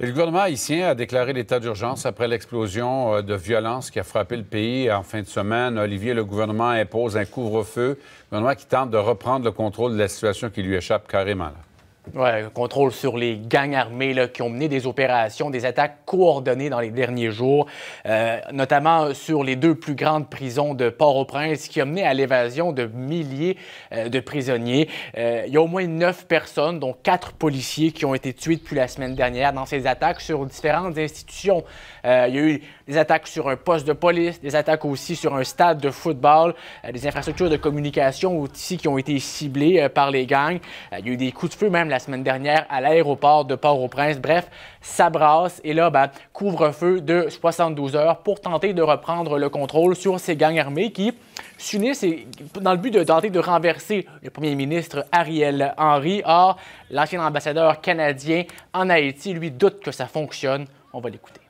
le gouvernement haïtien a déclaré l'état d'urgence après l'explosion euh, de violence qui a frappé le pays en fin de semaine. Olivier, le gouvernement impose un couvre-feu, le gouvernement qui tente de reprendre le contrôle de la situation qui lui échappe carrément contrôle sur les gangs armés là, qui ont mené des opérations, des attaques coordonnées dans les derniers jours, euh, notamment sur les deux plus grandes prisons de Port-au-Prince, qui ont mené à l'évasion de milliers euh, de prisonniers. Euh, il y a au moins neuf personnes, dont quatre policiers, qui ont été tués depuis la semaine dernière dans ces attaques sur différentes institutions. il y a eu des attaques sur un poste de police, des attaques aussi sur un stade de football, des infrastructures de communication aussi qui ont été ciblées par les gangs. il y a eu des coups de feu même la semaine dernière à l'aéroport de Port-au-Prince. Bref, ça brasse et là, ben, couvre-feu de 72 heures pour tenter de reprendre le contrôle sur ces gangs armés qui s'unissent dans le but de tenter de renverser le premier ministre Ariel Henry. Or, l'ancien ambassadeur canadien en Haïti, lui, doute que ça fonctionne. On va l'écouter.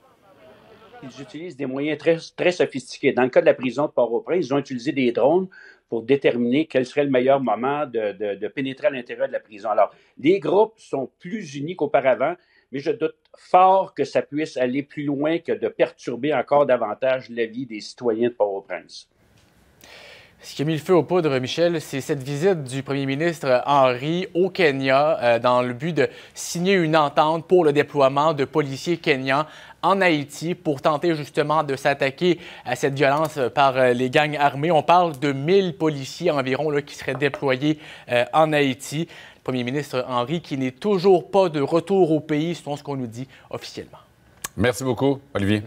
Ils utilisent des moyens très, très sophistiqués. Dans le cas de la prison de Port-au-Prince, ils ont utilisé des drones pour déterminer quel serait le meilleur moment de, pénétrer à l'intérieur de la prison. Alors, les groupes sont plus unis qu'auparavant, mais je doute fort que ça puisse aller plus loin que de perturber encore davantage la vie des citoyens de port prince ce qui a mis le feu aux poudres, Michel, c'est cette visite du premier ministre Henry au Kenya euh, dans le but de signer une entente pour le déploiement de policiers kenyans en Haïti pour tenter justement de s'attaquer à cette violence par euh, les gangs armés. On parle de 1000 policiers environ qui seraient déployés euh, en Haïti. Le premier ministre Henry qui n'est toujours pas de retour au pays, selon ce qu'on nous dit officiellement. Merci beaucoup, Olivier.